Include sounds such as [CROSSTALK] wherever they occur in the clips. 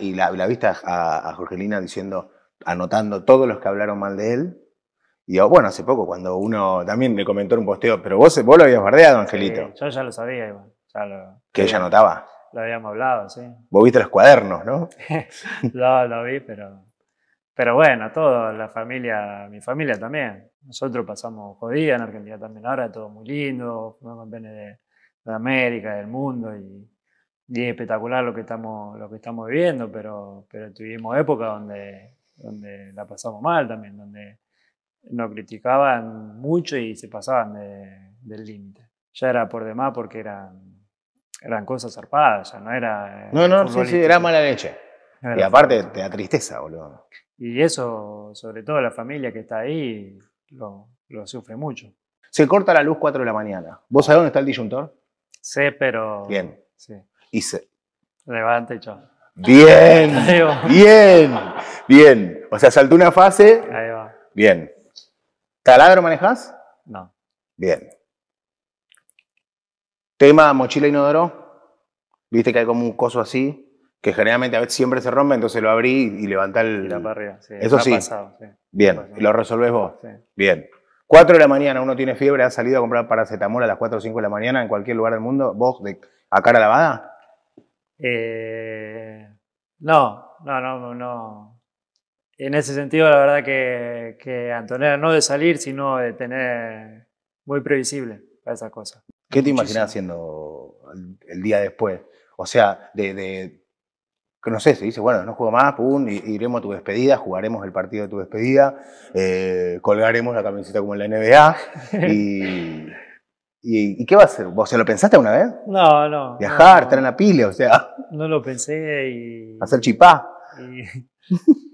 y la, viste a, Jorgelina diciendo, anotando todos los que hablaron mal de él. Y bueno, hace poco, cuando uno también le comentó en un posteo, pero vos, vos lo habías bardeado, Angelito. yo ya lo sabía, igual, que ella anotaba. Lo habíamos hablado, sí. Vos viste los cuadernos, ¿no? No, [LAUGHS] lo vi, pero. Pero bueno, toda la familia, mi familia también. Nosotros pasamos jodida en Argentina también. Ahora todo muy lindo, fuimos campeones de, de América, del mundo y y es espectacular lo que estamos, lo que estamos viviendo, pero, pero tuvimos época donde, la pasamos mal también, donde nos criticaban mucho y se pasaban del límite. Ya era por demás porque eran, eran cosas zarpadas, ya no era... No, no, sí, sí, era mala leche. y aparte te da tristeza, boludo. Y eso, sobre todo la familia que está ahí, lo, sufre mucho. Se corta la luz 4 de la mañana. ¿Vos sabés dónde está el disyuntor? Sé, pero... Bien. Sí hice se... Levanta y chao. Bien, bien, bien. O sea, saltó una fase. Ahí va. Bien. ¿Taladro manejas? No. Bien. Tema mochila inodoro. Viste que hay como un coso así, que generalmente a veces siempre se rompe, entonces lo abrí y levanta el. Eso sí. Bien. ¿Y lo resolvés vos? Bien. 4 de la mañana, uno tiene fiebre, ha salido a comprar paracetamol a las 4 o 5 de la mañana en cualquier lugar del mundo. ¿Vos de, a cara lavada? Eh, no, no, no, no. En ese sentido, la verdad que, que Antonella no de salir, sino de tener muy previsible para esas cosas. ¿Qué te imaginas haciendo el, día después? O sea, de, no sé, se dice, bueno, no juego más, pum, iremos a tu despedida, jugaremos el partido de tu despedida, eh, colgaremos la camiseta como en la NBA [LAUGHS] y, ¿Y, qué va a hacer? ¿Vos se lo pensaste alguna vez? No, no. Viajar, estar en la pile, o sea. No lo pensé y. Hacer chipá. [LAUGHS]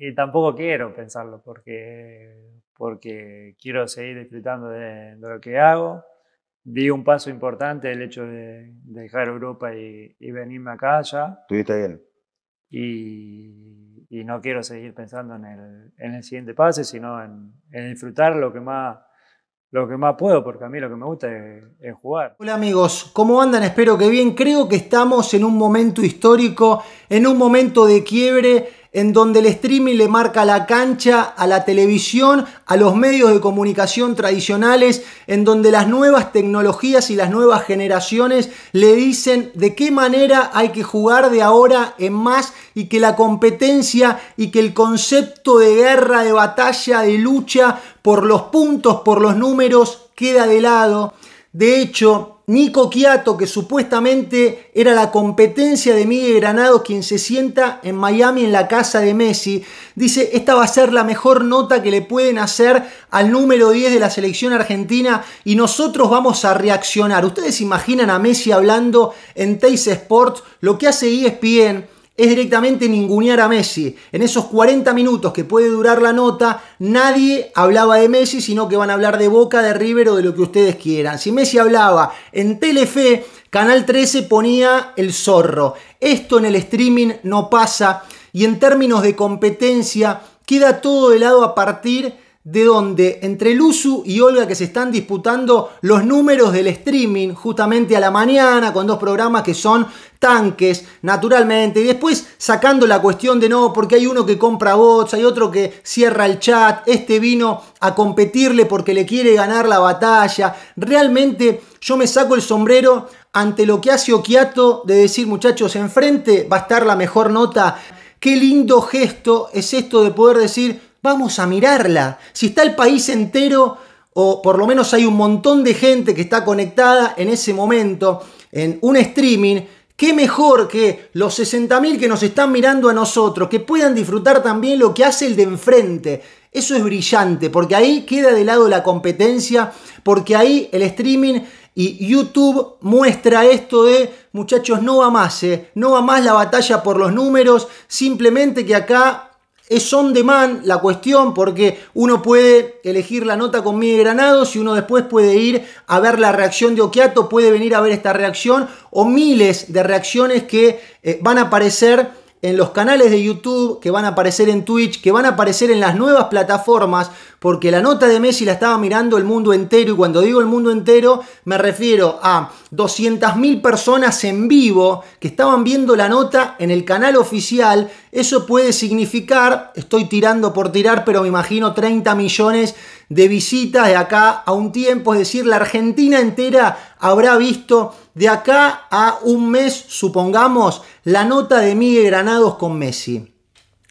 Y, tampoco quiero pensarlo porque, porque quiero seguir disfrutando de, lo que hago. Di un paso importante el hecho de, dejar Europa y, y, venirme acá ya. Estuviste bien. Y, y, no quiero seguir pensando en el, en el siguiente pase, sino en disfrutar lo que más lo que más puedo, porque a mí lo que me gusta es, jugar. Hola amigos, ¿cómo andan? Espero que bien. Creo que estamos en un momento histórico, en un momento de quiebre, en donde el streaming le marca la cancha a la televisión, a los medios de comunicación tradicionales, en donde las nuevas tecnologías y las nuevas generaciones le dicen de qué manera hay que jugar de ahora en más y que la competencia y que el concepto de guerra, de batalla, de lucha por los puntos, por los números, queda de lado. De hecho, Nico Quiato, que supuestamente era la competencia de Miguel Granado, quien se sienta en Miami en la casa de Messi, dice, esta va a ser la mejor nota que le pueden hacer al número 10 de la selección argentina y nosotros vamos a reaccionar. ¿Ustedes imaginan a Messi hablando en Teis Sports, lo que hace es bien es directamente ningunear a Messi. En esos 40 minutos que puede durar la nota, nadie hablaba de Messi, sino que van a hablar de Boca, de River o de lo que ustedes quieran. Si Messi hablaba en Telefe, Canal 13 ponía el zorro. Esto en el streaming no pasa y en términos de competencia queda todo de lado a partir de donde entre Luzu y Olga que se están disputando los números del streaming justamente a la mañana con dos programas que son tanques naturalmente y después sacando la cuestión de no porque hay uno que compra bots, hay otro que cierra el chat, este vino a competirle porque le quiere ganar la batalla. Realmente yo me saco el sombrero ante lo que hace Okiato de decir muchachos, enfrente va a estar la mejor nota. Qué lindo gesto es esto de poder decir Vamos a mirarla. Si está el país entero, o por lo menos hay un montón de gente que está conectada en ese momento, en un streaming, qué mejor que los 60.000 que nos están mirando a nosotros, que puedan disfrutar también lo que hace el de enfrente. Eso es brillante, porque ahí queda de lado la competencia, porque ahí el streaming y YouTube muestra esto de, muchachos, no va más, eh, no va más la batalla por los números, simplemente que acá es on demand la cuestión porque uno puede elegir la nota con mil Granados y uno después puede ir a ver la reacción de Okiato, puede venir a ver esta reacción o miles de reacciones que eh, van a aparecer en los canales de YouTube, que van a aparecer en Twitch, que van a aparecer en las nuevas plataformas porque la nota de Messi la estaba mirando el mundo entero y cuando digo el mundo entero me refiero a 200.000 personas en vivo que estaban viendo la nota en el canal oficial. Eso puede significar, estoy tirando por tirar, pero me imagino 30 millones de visitas de acá a un tiempo, es decir, la Argentina entera habrá visto de acá a un mes, supongamos, la nota de Miguel Granados con Messi.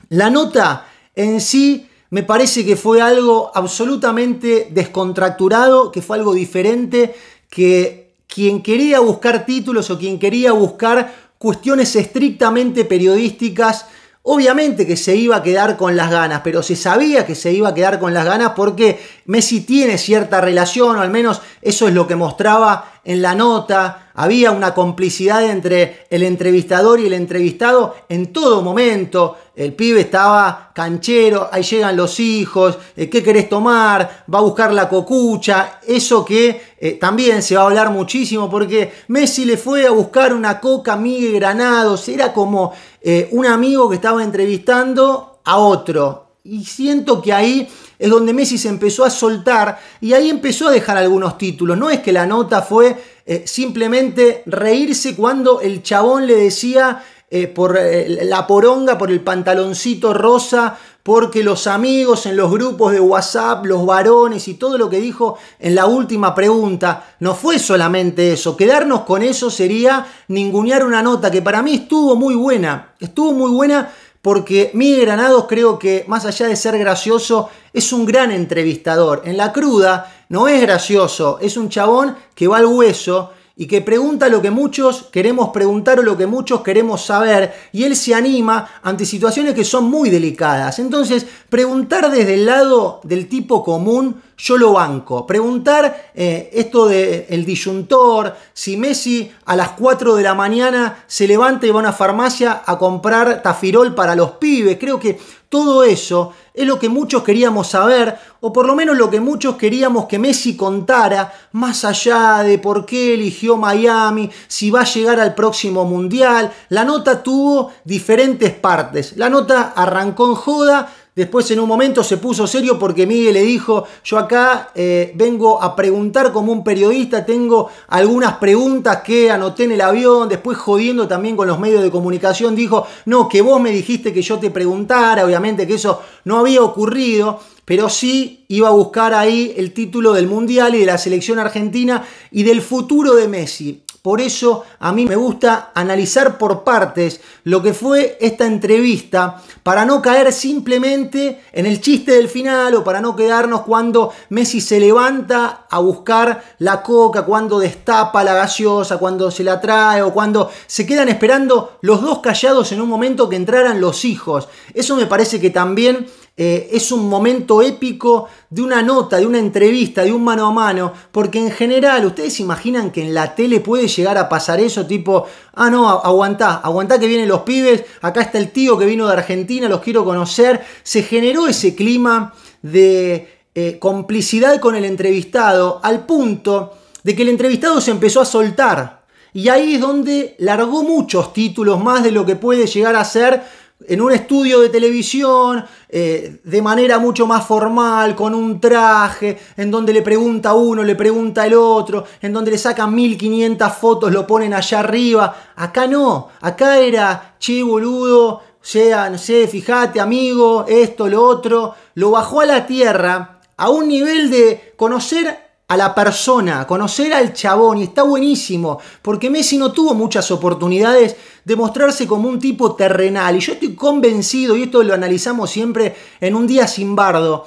La nota en sí me parece que fue algo absolutamente descontracturado, que fue algo diferente, que quien quería buscar títulos o quien quería buscar cuestiones estrictamente periodísticas, Obviamente que se iba a quedar con las ganas, pero se sabía que se iba a quedar con las ganas porque Messi tiene cierta relación, o al menos eso es lo que mostraba en la nota, había una complicidad entre el entrevistador y el entrevistado en todo momento. El pibe estaba canchero, ahí llegan los hijos, eh, ¿qué querés tomar? Va a buscar la cocucha, eso que eh, también se va a hablar muchísimo porque Messi le fue a buscar una coca Miguel Granados, era como eh, un amigo que estaba entrevistando a otro. Y siento que ahí es donde Messi se empezó a soltar y ahí empezó a dejar algunos títulos. No es que la nota fue eh, simplemente reírse cuando el chabón le decía eh, por eh, la poronga, por el pantaloncito rosa, porque los amigos en los grupos de WhatsApp, los varones y todo lo que dijo en la última pregunta, no fue solamente eso. Quedarnos con eso sería ningunear una nota que para mí estuvo muy buena, estuvo muy buena porque Miguel Granados creo que más allá de ser gracioso, es un gran entrevistador. En la cruda no es gracioso, es un chabón que va al hueso y que pregunta lo que muchos queremos preguntar o lo que muchos queremos saber, y él se anima ante situaciones que son muy delicadas. Entonces, preguntar desde el lado del tipo común yo lo banco. Preguntar eh, esto del el disyuntor, si Messi a las 4 de la mañana se levanta y va a una farmacia a comprar tafirol para los pibes, creo que todo eso es lo que muchos queríamos saber, o por lo menos lo que muchos queríamos que Messi contara, más allá de por qué eligió Miami, si va a llegar al próximo mundial. La nota tuvo diferentes partes. La nota arrancó en joda, Después en un momento se puso serio porque Miguel le dijo, yo acá eh, vengo a preguntar como un periodista, tengo algunas preguntas que anoté en el avión, después jodiendo también con los medios de comunicación, dijo, no, que vos me dijiste que yo te preguntara, obviamente que eso no había ocurrido, pero sí iba a buscar ahí el título del Mundial y de la selección argentina y del futuro de Messi. Por eso a mí me gusta analizar por partes lo que fue esta entrevista para no caer simplemente en el chiste del final o para no quedarnos cuando Messi se levanta a buscar la coca, cuando destapa la gaseosa, cuando se la trae o cuando se quedan esperando los dos callados en un momento que entraran los hijos. Eso me parece que también eh, es un momento épico de una nota, de una entrevista, de un mano a mano, porque en general, ¿ustedes imaginan que en la tele puede llegar a pasar eso? Tipo, ah, no, aguantá, aguantá que vienen los pibes, acá está el tío que vino de Argentina, los quiero conocer. Se generó ese clima de eh, complicidad con el entrevistado al punto de que el entrevistado se empezó a soltar. Y ahí es donde largó muchos títulos más de lo que puede llegar a ser en un estudio de televisión, eh, de manera mucho más formal, con un traje, en donde le pregunta uno, le pregunta el otro, en donde le sacan 1500 fotos, lo ponen allá arriba. Acá no, acá era, che, boludo, sea, no sé, fíjate, amigo, esto, lo otro. Lo bajó a la tierra a un nivel de conocer a la persona, conocer al chabón y está buenísimo, porque Messi no tuvo muchas oportunidades de mostrarse como un tipo terrenal y yo estoy convencido, y esto lo analizamos siempre en un día sin bardo,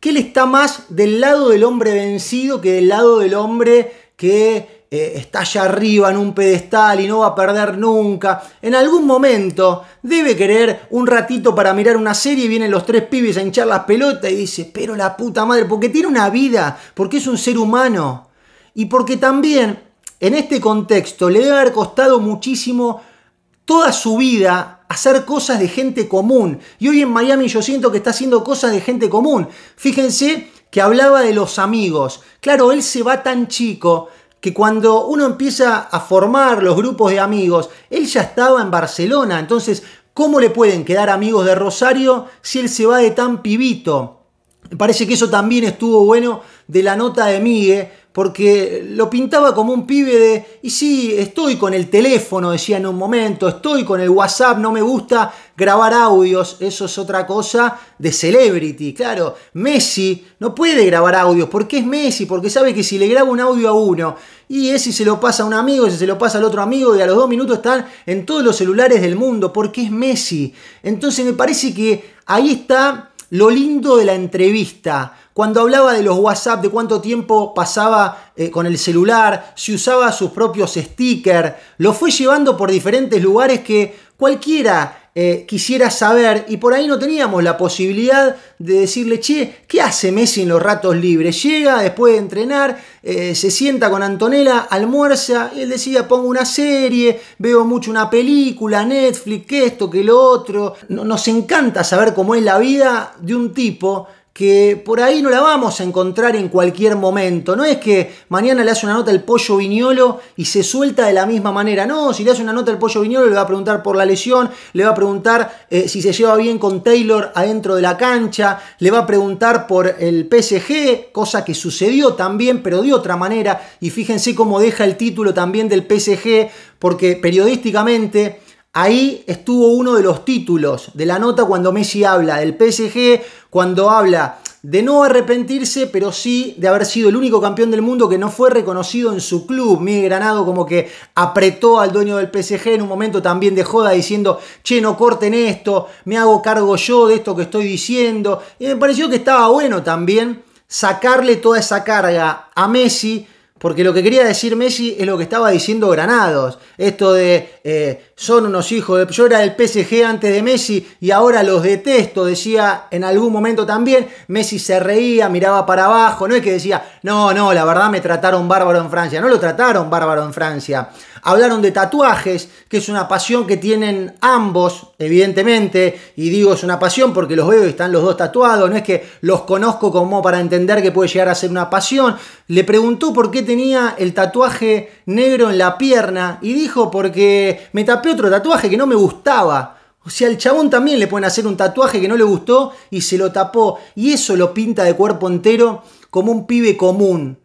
que él está más del lado del hombre vencido que del lado del hombre que eh, está allá arriba en un pedestal y no va a perder nunca. En algún momento debe querer un ratito para mirar una serie y vienen los tres pibes a hinchar las pelotas y dice, pero la puta madre, porque tiene una vida, porque es un ser humano. Y porque también en este contexto le debe haber costado muchísimo toda su vida hacer cosas de gente común. Y hoy en Miami yo siento que está haciendo cosas de gente común. Fíjense que hablaba de los amigos. Claro, él se va tan chico que cuando uno empieza a formar los grupos de amigos, él ya estaba en Barcelona, entonces, ¿cómo le pueden quedar amigos de Rosario si él se va de tan pibito? Me parece que eso también estuvo bueno de la nota de Migue, porque lo pintaba como un pibe de, y sí, estoy con el teléfono, decía en un momento, estoy con el WhatsApp, no me gusta grabar audios, eso es otra cosa de celebrity, claro, Messi no puede grabar audios, porque es Messi, porque sabe que si le graba un audio a uno, y ese se lo pasa a un amigo, ese se lo pasa al otro amigo, y a los dos minutos están en todos los celulares del mundo, porque es Messi. Entonces me parece que ahí está lo lindo de la entrevista cuando hablaba de los WhatsApp, de cuánto tiempo pasaba eh, con el celular, si usaba sus propios stickers, lo fue llevando por diferentes lugares que cualquiera eh, quisiera saber y por ahí no teníamos la posibilidad de decirle, che, ¿qué hace Messi en los ratos libres? Llega después de entrenar, eh, se sienta con Antonella, almuerza, y él decía, pongo una serie, veo mucho una película, Netflix, que esto, que lo otro. Nos encanta saber cómo es la vida de un tipo que por ahí no la vamos a encontrar en cualquier momento. No es que mañana le hace una nota al pollo viñolo y se suelta de la misma manera. No, si le hace una nota al pollo viñolo le va a preguntar por la lesión, le va a preguntar eh, si se lleva bien con Taylor adentro de la cancha, le va a preguntar por el PSG, cosa que sucedió también, pero de otra manera. Y fíjense cómo deja el título también del PSG, porque periodísticamente Ahí estuvo uno de los títulos de la nota cuando Messi habla del PSG, cuando habla de no arrepentirse, pero sí de haber sido el único campeón del mundo que no fue reconocido en su club. Miguel Granado como que apretó al dueño del PSG en un momento también de joda diciendo, che, no corten esto, me hago cargo yo de esto que estoy diciendo. Y me pareció que estaba bueno también sacarle toda esa carga a Messi porque lo que quería decir Messi es lo que estaba diciendo Granados. Esto de eh, son unos hijos de... Yo era el PSG antes de Messi y ahora los detesto, decía en algún momento también. Messi se reía, miraba para abajo. No es que decía, no, no, la verdad me trataron bárbaro en Francia. No lo trataron bárbaro en Francia. Hablaron de tatuajes, que es una pasión que tienen ambos, evidentemente, y digo es una pasión porque los veo y están los dos tatuados, no es que los conozco como para entender que puede llegar a ser una pasión. Le preguntó por qué tenía el tatuaje negro en la pierna y dijo porque me tapé otro tatuaje que no me gustaba. O sea, al chabón también le pueden hacer un tatuaje que no le gustó y se lo tapó. Y eso lo pinta de cuerpo entero como un pibe común.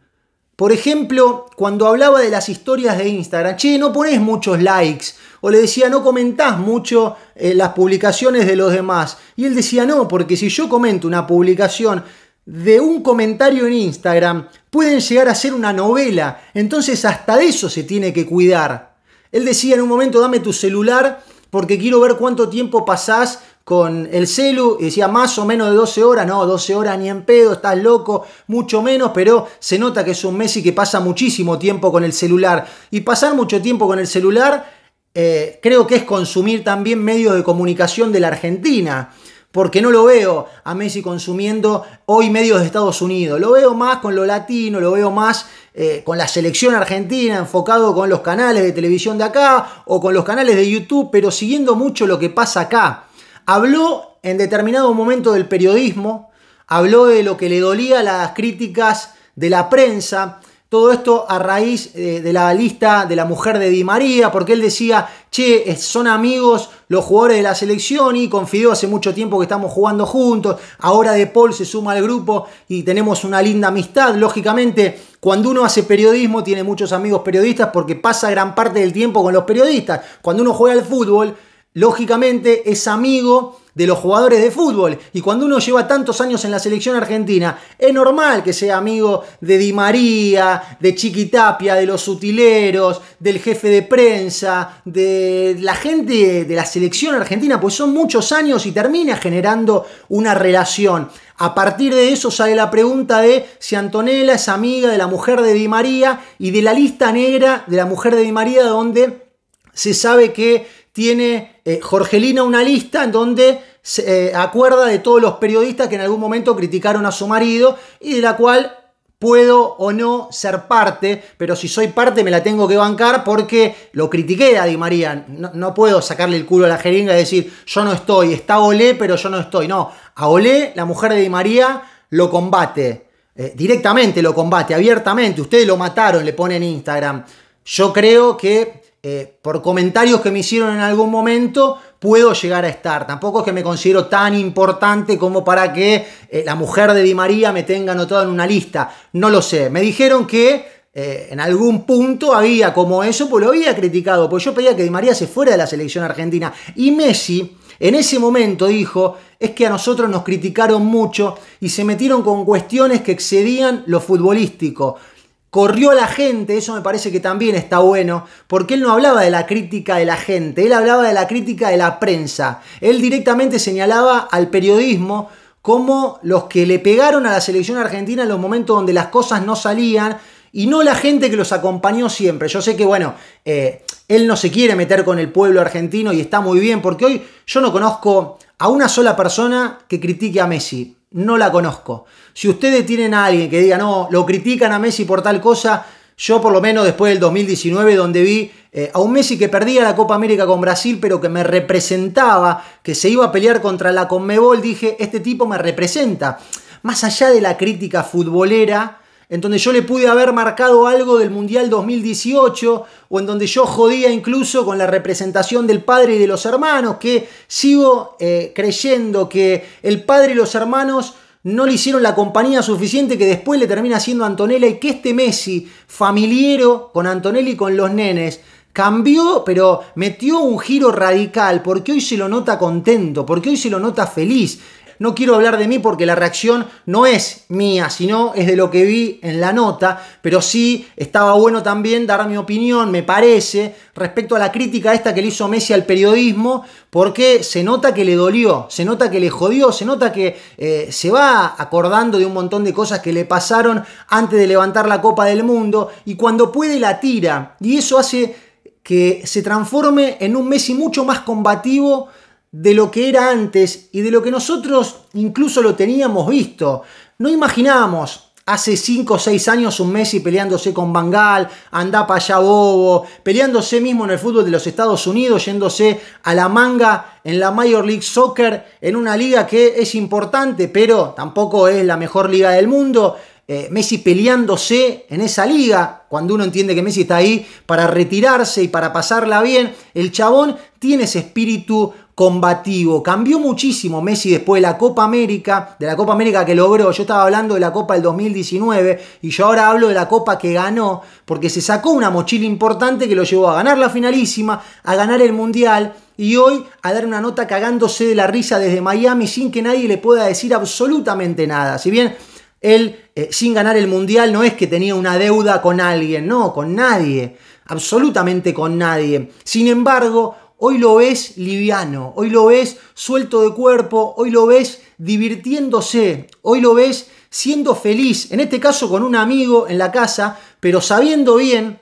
Por ejemplo, cuando hablaba de las historias de Instagram, che, no pones muchos likes. O le decía, no comentás mucho eh, las publicaciones de los demás. Y él decía, no, porque si yo comento una publicación de un comentario en Instagram, pueden llegar a ser una novela. Entonces hasta de eso se tiene que cuidar. Él decía en un momento, dame tu celular porque quiero ver cuánto tiempo pasás con el celu y decía más o menos de 12 horas, no, 12 horas ni en pedo, estás loco, mucho menos, pero se nota que es un Messi que pasa muchísimo tiempo con el celular. Y pasar mucho tiempo con el celular eh, creo que es consumir también medios de comunicación de la Argentina porque no lo veo a Messi consumiendo hoy medios de Estados Unidos. Lo veo más con lo latino, lo veo más eh, con la selección argentina, enfocado con los canales de televisión de acá o con los canales de YouTube, pero siguiendo mucho lo que pasa acá. Habló en determinado momento del periodismo, habló de lo que le dolía las críticas de la prensa, todo esto a raíz eh, de la lista de la mujer de Di María, porque él decía, che, son amigos los jugadores de la selección y confió hace mucho tiempo que estamos jugando juntos, ahora De Paul se suma al grupo y tenemos una linda amistad. Lógicamente, cuando uno hace periodismo tiene muchos amigos periodistas porque pasa gran parte del tiempo con los periodistas. Cuando uno juega al fútbol, lógicamente es amigo de los jugadores de fútbol. Y cuando uno lleva tantos años en la selección argentina, es normal que sea amigo de Di María, de Chiquitapia, de los utileros, del jefe de prensa, de la gente de la selección argentina, pues son muchos años y termina generando una relación. A partir de eso sale la pregunta de si Antonella es amiga de la mujer de Di María y de la lista negra de la mujer de Di María donde se sabe que tiene eh, Jorgelina una lista en donde se eh, acuerda de todos los periodistas que en algún momento criticaron a su marido y de la cual puedo o no ser parte, pero si soy parte me la tengo que bancar porque lo critiqué a Di María. No, puedo sacarle el culo a la jeringa y decir, yo no estoy, está Olé, pero yo no estoy. No, a Olé, la mujer de Di María, lo combate. Eh, directamente lo combate, abiertamente. Ustedes lo mataron, le pone en Instagram. Yo creo que eh, por comentarios que me hicieron en algún momento, puedo llegar a estar. Tampoco es que me considero tan importante como para que eh, la mujer de Di María me tenga anotado en una lista. No lo sé. Me dijeron que eh, en algún punto había como eso, pues lo había criticado, pues yo pedía que Di María se fuera de la selección argentina. Y Messi en ese momento dijo, es que a nosotros nos criticaron mucho y se metieron con cuestiones que excedían lo futbolístico corrió a la gente, eso me parece que también está bueno, porque él no hablaba de la crítica de la gente, él hablaba de la crítica de la prensa. Él directamente señalaba al periodismo como los que le pegaron a la selección argentina en los momentos donde las cosas no salían y no la gente que los acompañó siempre. Yo sé que, bueno, eh, él no se quiere meter con el pueblo argentino y está muy bien, porque hoy yo no conozco a una sola persona que critique a Messi no la conozco. Si ustedes tienen a alguien que diga, no, lo critican a Messi por tal cosa, yo por lo menos después del 2019, donde vi eh, a un Messi que perdía la Copa América con Brasil, pero que me representaba, que se iba a pelear contra la Conmebol, dije, este tipo me representa. Más allá de la crítica futbolera, en donde yo le pude haber marcado algo del Mundial 2018, o en donde yo jodía incluso con la representación del padre y de los hermanos, que sigo eh, creyendo que el padre y los hermanos no le hicieron la compañía suficiente que después le termina siendo Antonella y que este Messi, familiero con Antonella y con los nenes, cambió, pero metió un giro radical, porque hoy se lo nota contento, porque hoy se lo nota feliz no quiero hablar de mí porque la reacción no es mía, sino es de lo que vi en la nota, pero sí estaba bueno también dar mi opinión, me parece, respecto a la crítica esta que le hizo Messi al periodismo, porque se nota que le dolió, se nota que le jodió, se nota que eh, se va acordando de un montón de cosas que le pasaron antes de levantar la Copa del Mundo y cuando puede la tira, y eso hace que se transforme en un Messi mucho más combativo de lo que era antes y de lo que nosotros incluso lo teníamos visto. No imaginábamos hace 5 o 6 años un Messi peleándose con Bangal, anda para allá bobo, peleándose mismo en el fútbol de los Estados Unidos, yéndose a la manga en la Major League Soccer, en una liga que es importante, pero tampoco es la mejor liga del mundo. Eh, Messi peleándose en esa liga, cuando uno entiende que Messi está ahí para retirarse y para pasarla bien, el chabón tiene ese espíritu combativo. Cambió muchísimo Messi después de la Copa América, de la Copa América que logró. Yo estaba hablando de la Copa del 2019 y yo ahora hablo de la Copa que ganó, porque se sacó una mochila importante que lo llevó a ganar la finalísima, a ganar el Mundial y hoy a dar una nota cagándose de la risa desde Miami sin que nadie le pueda decir absolutamente nada. Si bien él, eh, sin ganar el Mundial, no es que tenía una deuda con alguien, no, con nadie, absolutamente con nadie. Sin embargo, hoy lo ves liviano, hoy lo ves suelto de cuerpo, hoy lo ves divirtiéndose, hoy lo ves siendo feliz, en este caso con un amigo en la casa, pero sabiendo bien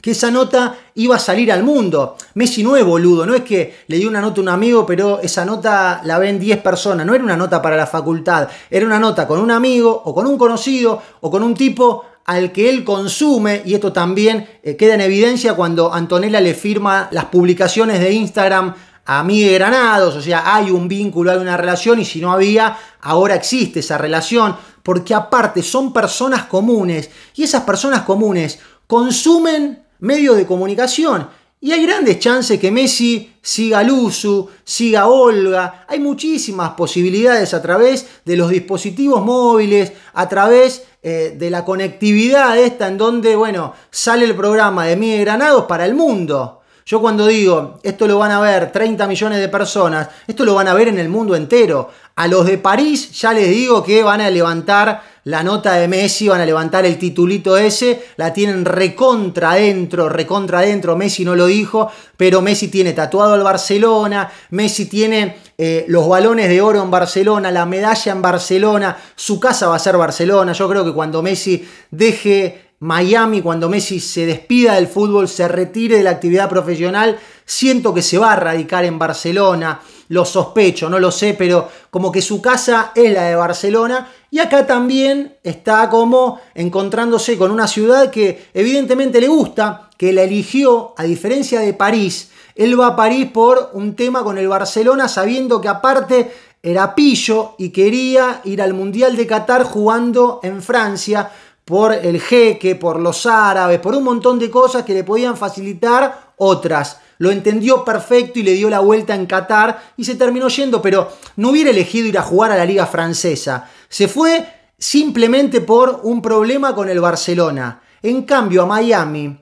que esa nota iba a salir al mundo. Messi no es boludo, no es que le dio una nota a un amigo, pero esa nota la ven 10 personas, no era una nota para la facultad, era una nota con un amigo o con un conocido o con un tipo al que él consume, y esto también eh, queda en evidencia cuando Antonella le firma las publicaciones de Instagram a Miguel Granados, o sea, hay un vínculo, hay una relación, y si no había, ahora existe esa relación, porque aparte son personas comunes, y esas personas comunes consumen medios de comunicación, y hay grandes chances que Messi siga Luzu, siga Olga. Hay muchísimas posibilidades a través de los dispositivos móviles, a través eh, de la conectividad esta en donde, bueno, sale el programa de Miguel Granados para el mundo. Yo cuando digo, esto lo van a ver 30 millones de personas, esto lo van a ver en el mundo entero. A los de París ya les digo que van a levantar la nota de Messi, van a levantar el titulito ese, la tienen recontra adentro, recontra adentro, Messi no lo dijo, pero Messi tiene tatuado al Barcelona, Messi tiene eh, los balones de oro en Barcelona, la medalla en Barcelona, su casa va a ser Barcelona, yo creo que cuando Messi deje Miami, cuando Messi se despida del fútbol, se retire de la actividad profesional, siento que se va a radicar en Barcelona, lo sospecho, no lo sé, pero como que su casa es la de Barcelona y acá también está como encontrándose con una ciudad que evidentemente le gusta, que la eligió, a diferencia de París. Él va a París por un tema con el Barcelona, sabiendo que aparte era pillo y quería ir al Mundial de Qatar jugando en Francia por el jeque, por los árabes, por un montón de cosas que le podían facilitar otras. Lo entendió perfecto y le dio la vuelta en Qatar y se terminó yendo, pero no hubiera elegido ir a jugar a la liga francesa. Se fue simplemente por un problema con el Barcelona. En cambio, a Miami,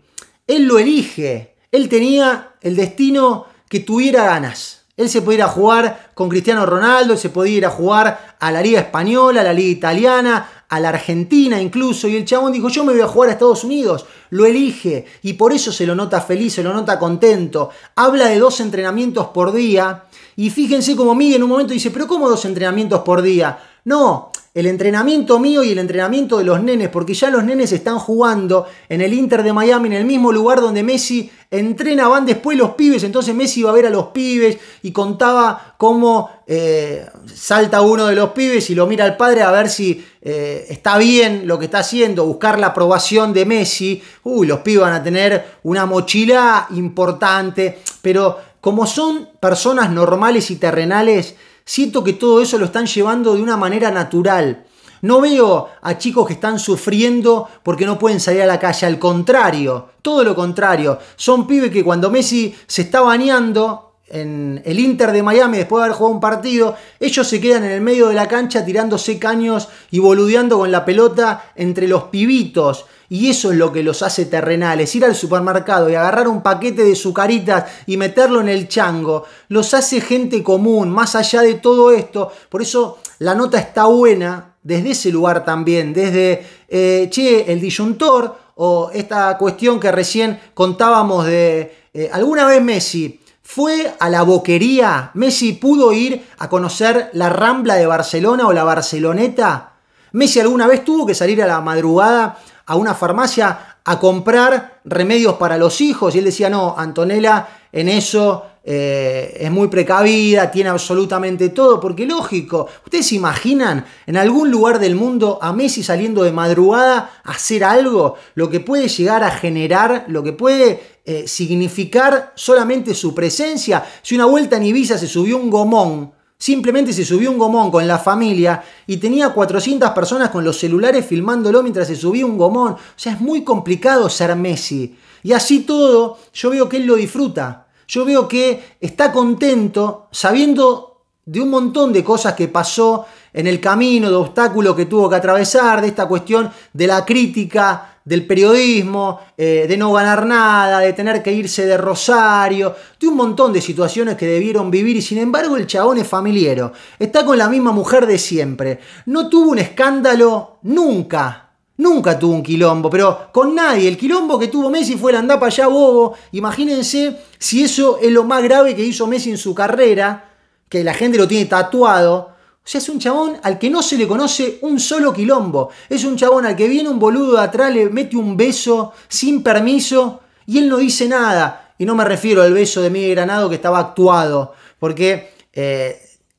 él lo elige. Él tenía el destino que tuviera ganas. Él se podía ir a jugar con Cristiano Ronaldo, se podía ir a jugar a la Liga Española, a la Liga Italiana, a la Argentina incluso. Y el chabón dijo, yo me voy a jugar a Estados Unidos. Lo elige y por eso se lo nota feliz, se lo nota contento. Habla de dos entrenamientos por día. Y fíjense como Miguel en un momento dice, pero ¿cómo dos entrenamientos por día? No, el entrenamiento mío y el entrenamiento de los nenes, porque ya los nenes están jugando en el Inter de Miami, en el mismo lugar donde Messi entrena, van después los pibes, entonces Messi va a ver a los pibes y contaba cómo eh, salta uno de los pibes y lo mira al padre a ver si eh, está bien lo que está haciendo, buscar la aprobación de Messi. Uy, los pibes van a tener una mochila importante, pero como son personas normales y terrenales, Siento que todo eso lo están llevando de una manera natural. No veo a chicos que están sufriendo porque no pueden salir a la calle, al contrario, todo lo contrario. Son pibes que cuando Messi se está bañando, en el Inter de Miami, después de haber jugado un partido, ellos se quedan en el medio de la cancha tirándose caños y boludeando con la pelota entre los pibitos. Y eso es lo que los hace terrenales. Ir al supermercado y agarrar un paquete de sucaritas y meterlo en el chango. Los hace gente común, más allá de todo esto. Por eso la nota está buena desde ese lugar también. Desde, eh, che, el disyuntor o esta cuestión que recién contábamos de... Eh, alguna vez Messi fue a la boquería, Messi pudo ir a conocer la Rambla de Barcelona o la Barceloneta. Messi alguna vez tuvo que salir a la madrugada a una farmacia a comprar remedios para los hijos y él decía, no, Antonella, en eso eh, es muy precavida, tiene absolutamente todo, porque lógico, ¿ustedes se imaginan en algún lugar del mundo a Messi saliendo de madrugada a hacer algo? Lo que puede llegar a generar, lo que puede eh, significar solamente su presencia. Si una vuelta en Ibiza se subió un gomón, simplemente se subió un gomón con la familia y tenía 400 personas con los celulares filmándolo mientras se subía un gomón. O sea, es muy complicado ser Messi. Y así todo, yo veo que él lo disfruta yo veo que está contento sabiendo de un montón de cosas que pasó en el camino, de obstáculos que tuvo que atravesar, de esta cuestión de la crítica, del periodismo, eh, de no ganar nada, de tener que irse de Rosario, de un montón de situaciones que debieron vivir y sin embargo el chabón es familiero, está con la misma mujer de siempre, no tuvo un escándalo nunca Nunca tuvo un quilombo, pero con nadie. El quilombo que tuvo Messi fue el andar para allá bobo. Imagínense si eso es lo más grave que hizo Messi en su carrera, que la gente lo tiene tatuado. O sea, es un chabón al que no se le conoce un solo quilombo. Es un chabón al que viene un boludo de atrás, le mete un beso sin permiso y él no dice nada. Y no me refiero al beso de Miguel Granado que estaba actuado, porque eh,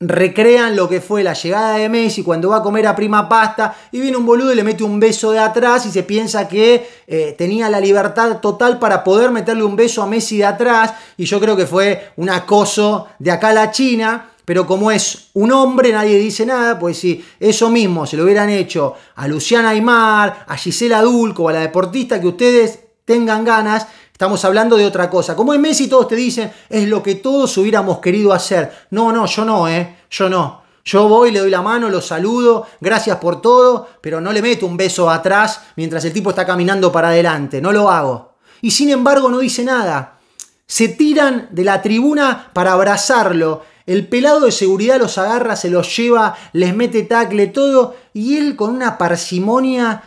recrean lo que fue la llegada de Messi cuando va a comer a prima pasta y viene un boludo y le mete un beso de atrás y se piensa que eh, tenía la libertad total para poder meterle un beso a Messi de atrás y yo creo que fue un acoso de acá a la China. Pero como es un hombre, nadie dice nada, pues si eso mismo se lo hubieran hecho a Luciana Aymar, a Gisela Dulco, a la deportista que ustedes tengan ganas, Estamos hablando de otra cosa. Como es Messi, todos te dicen, es lo que todos hubiéramos querido hacer. No, no, yo no, ¿eh? Yo no. Yo voy, le doy la mano, lo saludo, gracias por todo, pero no le meto un beso atrás mientras el tipo está caminando para adelante, no lo hago. Y sin embargo no dice nada. Se tiran de la tribuna para abrazarlo. El pelado de seguridad los agarra, se los lleva, les mete tacle, todo, y él con una parsimonia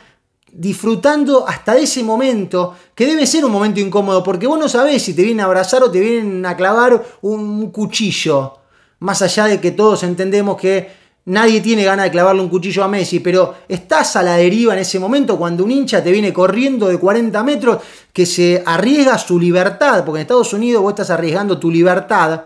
disfrutando hasta ese momento, que debe ser un momento incómodo, porque vos no sabés si te vienen a abrazar o te vienen a clavar un cuchillo. Más allá de que todos entendemos que nadie tiene ganas de clavarle un cuchillo a Messi, pero estás a la deriva en ese momento cuando un hincha te viene corriendo de 40 metros que se arriesga su libertad, porque en Estados Unidos vos estás arriesgando tu libertad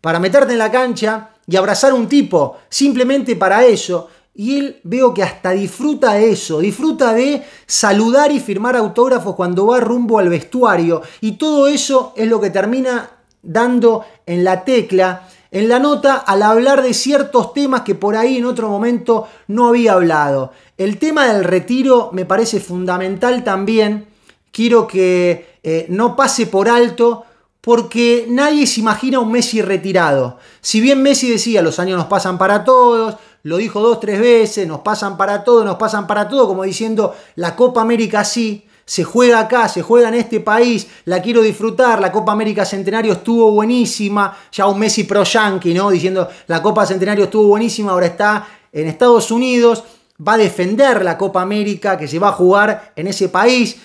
para meterte en la cancha y abrazar a un tipo simplemente para eso y él veo que hasta disfruta de eso, disfruta de saludar y firmar autógrafos cuando va rumbo al vestuario. Y todo eso es lo que termina dando en la tecla, en la nota, al hablar de ciertos temas que por ahí en otro momento no había hablado. El tema del retiro me parece fundamental también. Quiero que eh, no pase por alto porque nadie se imagina un Messi retirado. Si bien Messi decía, los años nos pasan para todos, lo dijo dos, tres veces, nos pasan para todo, nos pasan para todo, como diciendo, la Copa América sí, se juega acá, se juega en este país, la quiero disfrutar, la Copa América Centenario estuvo buenísima, ya un Messi pro yankee, ¿no? Diciendo, la Copa Centenario estuvo buenísima, ahora está en Estados Unidos, va a defender la Copa América que se va a jugar en ese país.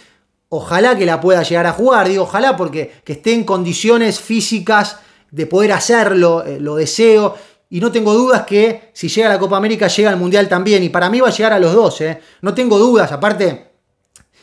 Ojalá que la pueda llegar a jugar, digo ojalá porque que esté en condiciones físicas de poder hacerlo, eh, lo deseo y no tengo dudas que si llega a la Copa América, llega al Mundial también. Y para mí va a llegar a los dos, ¿eh? No tengo dudas. Aparte,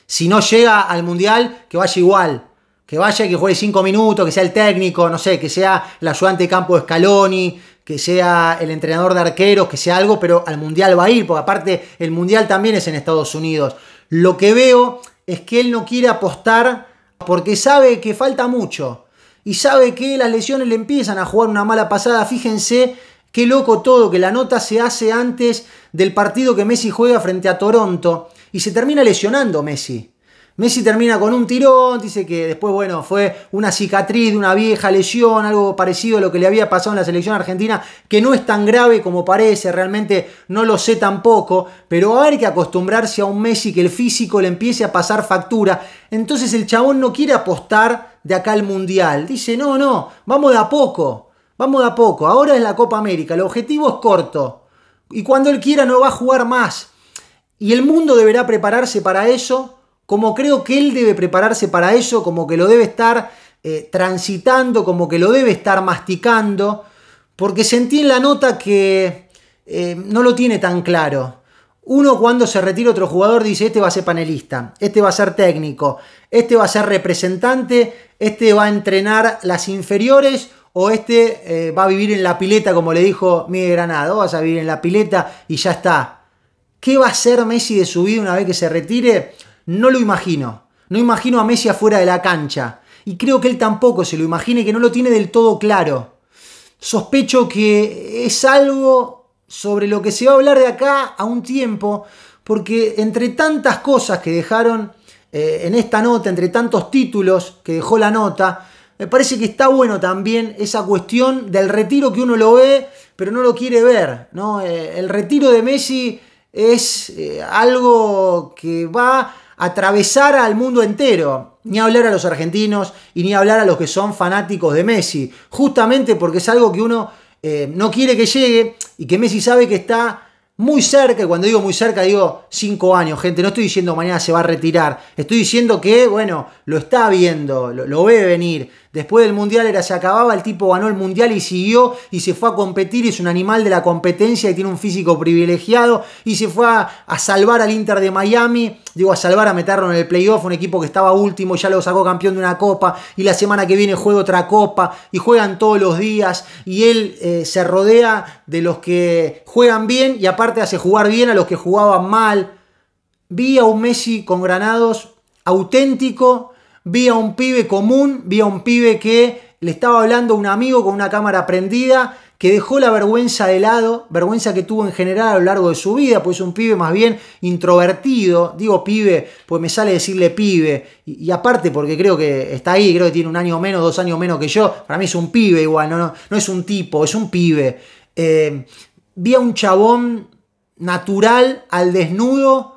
si no llega al Mundial, que vaya igual. Que vaya que juegue cinco minutos, que sea el técnico, no sé, que sea el ayudante de campo de Scaloni, que sea el entrenador de arqueros, que sea algo, pero al Mundial va a ir, porque aparte el Mundial también es en Estados Unidos. Lo que veo es que él no quiere apostar porque sabe que falta mucho y sabe que las lesiones le empiezan a jugar una mala pasada. Fíjense Qué loco todo, que la nota se hace antes del partido que Messi juega frente a Toronto y se termina lesionando Messi. Messi termina con un tirón, dice que después, bueno, fue una cicatriz de una vieja lesión, algo parecido a lo que le había pasado en la selección argentina, que no es tan grave como parece, realmente no lo sé tampoco, pero hay que acostumbrarse a un Messi que el físico le empiece a pasar factura. Entonces el chabón no quiere apostar de acá al mundial, dice, no, no, vamos de a poco, Vamos de a poco. Ahora es la Copa América. El objetivo es corto. Y cuando él quiera no va a jugar más. Y el mundo deberá prepararse para eso, como creo que él debe prepararse para eso, como que lo debe estar eh, transitando, como que lo debe estar masticando, porque sentí en la nota que eh, no lo tiene tan claro. Uno cuando se retira otro jugador dice, este va a ser panelista, este va a ser técnico, este va a ser representante, este va a entrenar las inferiores o este eh, va a vivir en la pileta, como le dijo Miguel Granado, vas a vivir en la pileta y ya está. ¿Qué va a hacer Messi de su vida una vez que se retire? No lo imagino. No imagino a Messi afuera de la cancha. Y creo que él tampoco se lo imagine, que no lo tiene del todo claro. Sospecho que es algo sobre lo que se va a hablar de acá a un tiempo, porque entre tantas cosas que dejaron eh, en esta nota, entre tantos títulos que dejó la nota, me parece que está bueno también esa cuestión del retiro que uno lo ve, pero no lo quiere ver. ¿no? Eh, el retiro de Messi es eh, algo que va a atravesar al mundo entero. Ni hablar a los argentinos y ni hablar a los que son fanáticos de Messi. Justamente porque es algo que uno eh, no quiere que llegue y que Messi sabe que está muy cerca, cuando digo muy cerca digo cinco años, gente, no estoy diciendo mañana se va a retirar, estoy diciendo que, bueno, lo está viendo, lo ve venir, Después del mundial era, se acababa, el tipo ganó el mundial y siguió y se fue a competir, es un animal de la competencia y tiene un físico privilegiado y se fue a, salvar al Inter de Miami, digo a salvar, a meterlo en el playoff, un equipo que estaba último, ya lo sacó campeón de una copa y la semana que viene juega otra copa y juegan todos los días y él eh, se rodea de los que juegan bien y aparte hace jugar bien a los que jugaban mal. Vi a un Messi con granados auténtico vi a un pibe común, vi a un pibe que le estaba hablando a un amigo con una cámara prendida, que dejó la vergüenza de lado, vergüenza que tuvo en general a lo largo de su vida, pues es un pibe más bien introvertido, digo pibe, pues me sale decirle pibe, y, aparte porque creo que está ahí, creo que tiene un año menos, dos años menos que yo, para mí es un pibe igual, no, no, es un tipo, es un pibe. Eh, vi a un chabón natural al desnudo,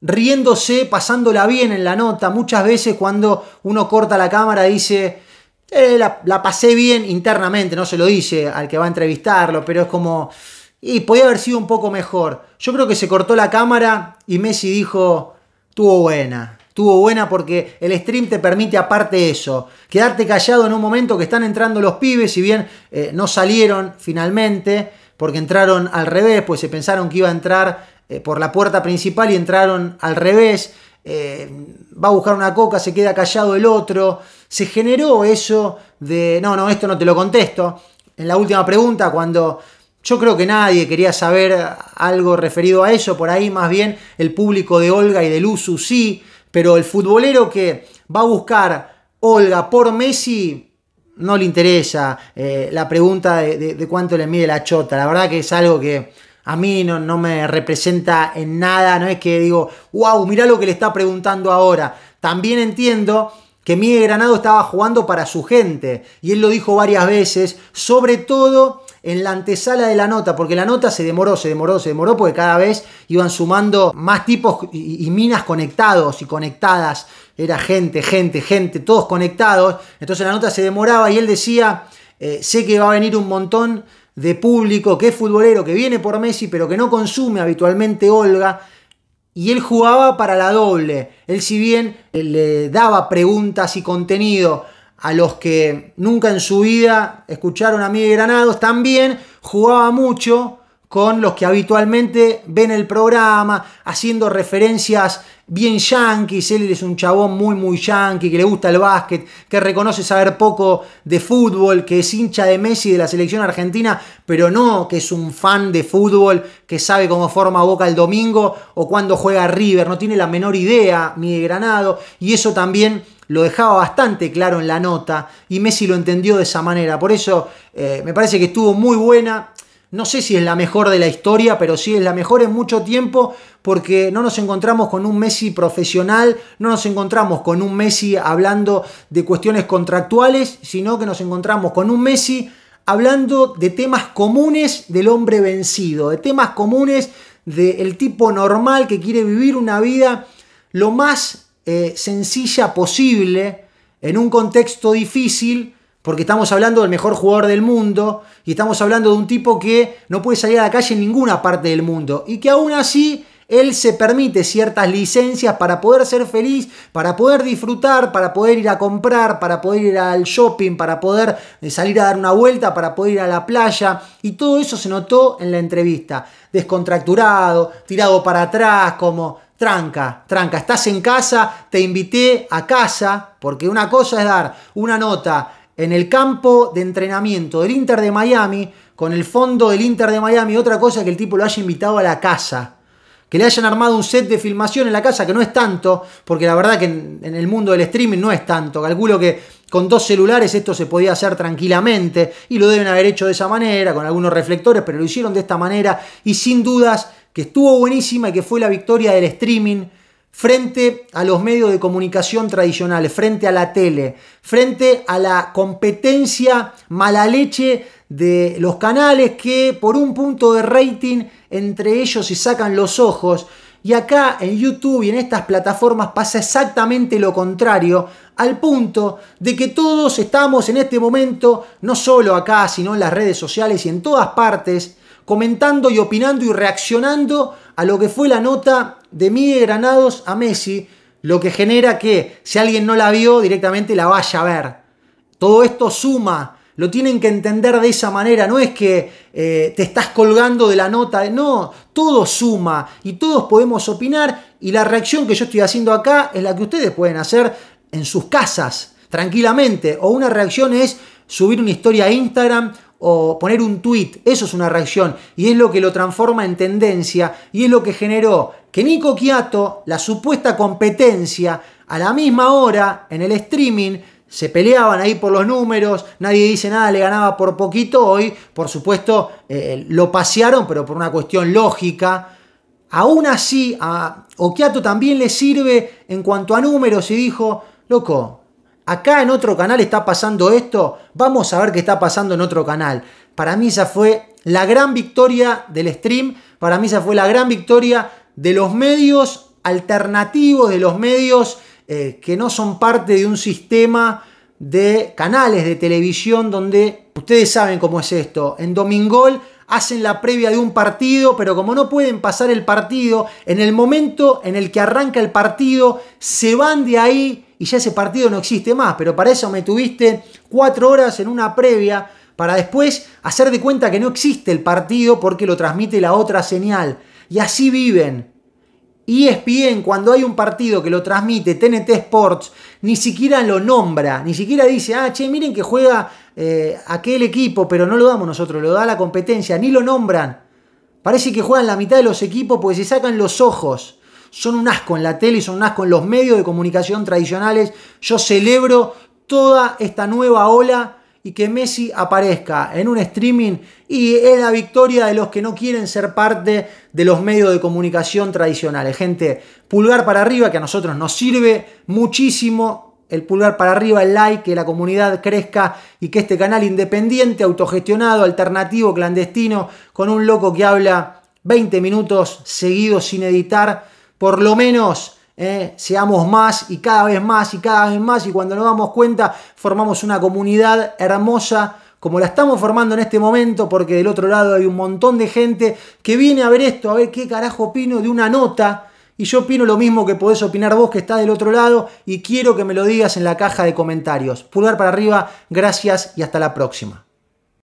riéndose, pasándola bien en la nota. Muchas veces cuando uno corta la cámara dice, eh, la, pasé bien internamente, no se lo dice al que va a entrevistarlo, pero es como, y podía haber sido un poco mejor. Yo creo que se cortó la cámara y Messi dijo, tuvo buena. Tuvo buena porque el stream te permite aparte eso, quedarte callado en un momento que están entrando los pibes, si bien eh, no salieron finalmente, porque entraron al revés, pues se pensaron que iba a entrar eh, por la puerta principal y entraron al revés. Eh, va a buscar una coca, se queda callado el otro. Se generó eso de, no, no, esto no te lo contesto. En la última pregunta, cuando yo creo que nadie quería saber algo referido a eso, por ahí más bien el público de Olga y de Luzu sí, pero el futbolero que va a buscar Olga por Messi no le interesa eh, la pregunta de, cuánto le mide la chota. La verdad que es algo que a mí no, me representa en nada, no es que digo, wow, mirá lo que le está preguntando ahora. También entiendo que Miguel Granado estaba jugando para su gente, y él lo dijo varias veces, sobre todo en la antesala de la nota, porque la nota se demoró, se demoró, se demoró, porque cada vez iban sumando más tipos y, minas conectados y conectadas. Era gente, gente, gente, todos conectados. Entonces la nota se demoraba y él decía, eh, sé que va a venir un montón de público que es futbolero, que viene por Messi, pero que no consume habitualmente Olga. Y él jugaba para la doble. Él si bien eh, le daba preguntas y contenido a los que nunca en su vida escucharon a Miguel Granados, también jugaba mucho con los que habitualmente ven el programa, haciendo referencias bien yankees. Él es un chabón muy, muy yankee, que le gusta el básquet, que reconoce saber poco de fútbol, que es hincha de Messi de la selección argentina, pero no que es un fan de fútbol, que sabe cómo forma Boca el domingo o cuando juega River. No tiene la menor idea, ni de Granado, y eso también lo dejaba bastante claro en la nota y Messi lo entendió de esa manera. Por eso eh, me parece que estuvo muy buena no sé si es la mejor de la historia, pero sí es la mejor en mucho tiempo porque no nos encontramos con un Messi profesional, no nos encontramos con un Messi hablando de cuestiones contractuales, sino que nos encontramos con un Messi hablando de temas comunes del hombre vencido, de temas comunes del tipo normal que quiere vivir una vida lo más eh, sencilla posible en un contexto difícil porque estamos hablando del mejor jugador del mundo y estamos hablando de un tipo que no puede salir a la calle en ninguna parte del mundo y que aún así él se permite ciertas licencias para poder ser feliz, para poder disfrutar, para poder ir a comprar, para poder ir al shopping, para poder eh, salir a dar una vuelta, para poder ir a la playa. Y todo eso se notó en la entrevista. Descontracturado, tirado para atrás, como tranca, tranca, estás en casa, te invité a casa, porque una cosa es dar una nota en el campo de entrenamiento del Inter de Miami, con el fondo del Inter de Miami, otra cosa que el tipo lo haya invitado a la casa. Que le hayan armado un set de filmación en la casa, que no es tanto, porque la verdad que en, en el mundo del streaming no es tanto. Calculo que con dos celulares esto se podía hacer tranquilamente y lo deben haber hecho de esa manera, con algunos reflectores, pero lo hicieron de esta manera y sin dudas que estuvo buenísima y que fue la victoria del streaming frente a los medios de comunicación tradicionales, frente a la tele, frente a la competencia mala leche de los canales que por un punto de rating entre ellos se sacan los ojos. Y acá en YouTube y en estas plataformas pasa exactamente lo contrario, al punto de que todos estamos en este momento, no solo acá, sino en las redes sociales y en todas partes, comentando y opinando y reaccionando a lo que fue la nota de mí Granados a Messi, lo que genera que si alguien no la vio, directamente la vaya a ver. Todo esto suma, lo tienen que entender de esa manera, no es que eh, te estás colgando de la nota, no, todo suma y todos podemos opinar y la reacción que yo estoy haciendo acá es la que ustedes pueden hacer en sus casas tranquilamente o una reacción es subir una historia a Instagram o poner un tweet, eso es una reacción y es lo que lo transforma en tendencia y es lo que generó que Nico Kiato, la supuesta competencia, a la misma hora en el streaming, se peleaban ahí por los números, nadie dice nada, le ganaba por poquito hoy, por supuesto eh, lo pasearon, pero por una cuestión lógica. Aún así, a Okiato también le sirve en cuanto a números y dijo, loco, acá en otro canal está pasando esto, vamos a ver qué está pasando en otro canal. Para mí esa fue la gran victoria del stream, para mí esa fue la gran victoria de los medios alternativos, de los medios eh, que no son parte de un sistema de canales de televisión donde ustedes saben cómo es esto. En Domingol hacen la previa de un partido, pero como no pueden pasar el partido, en el momento en el que arranca el partido, se van de ahí y ya ese partido no existe más, pero para eso me tuviste cuatro horas en una previa para después hacer de cuenta que no existe el partido porque lo transmite la otra señal. Y así viven. Y e ESPN, cuando hay un partido que lo transmite TNT Sports, ni siquiera lo nombra, ni siquiera dice, ah, che, miren que juega eh, aquel equipo, pero no lo damos nosotros, lo da la competencia, ni lo nombran. Parece que juegan la mitad de los equipos porque se sacan los ojos son un asco en la tele son un asco en los medios de comunicación tradicionales. Yo celebro toda esta nueva ola y que Messi aparezca en un streaming y es la victoria de los que no quieren ser parte de los medios de comunicación tradicionales. Gente, pulgar para arriba, que a nosotros nos sirve muchísimo. El pulgar para arriba, el like, que la comunidad crezca y que este canal independiente, autogestionado, alternativo, clandestino, con un loco que habla 20 minutos seguidos sin editar, por lo menos eh, seamos más y cada vez más y cada vez más y cuando nos damos cuenta formamos una comunidad hermosa como la estamos formando en este momento porque del otro lado hay un montón de gente que viene a ver esto, a ver qué carajo opino de una nota y yo opino lo mismo que podés opinar vos que está del otro lado y quiero que me lo digas en la caja de comentarios. Pulgar para arriba, gracias y hasta la próxima.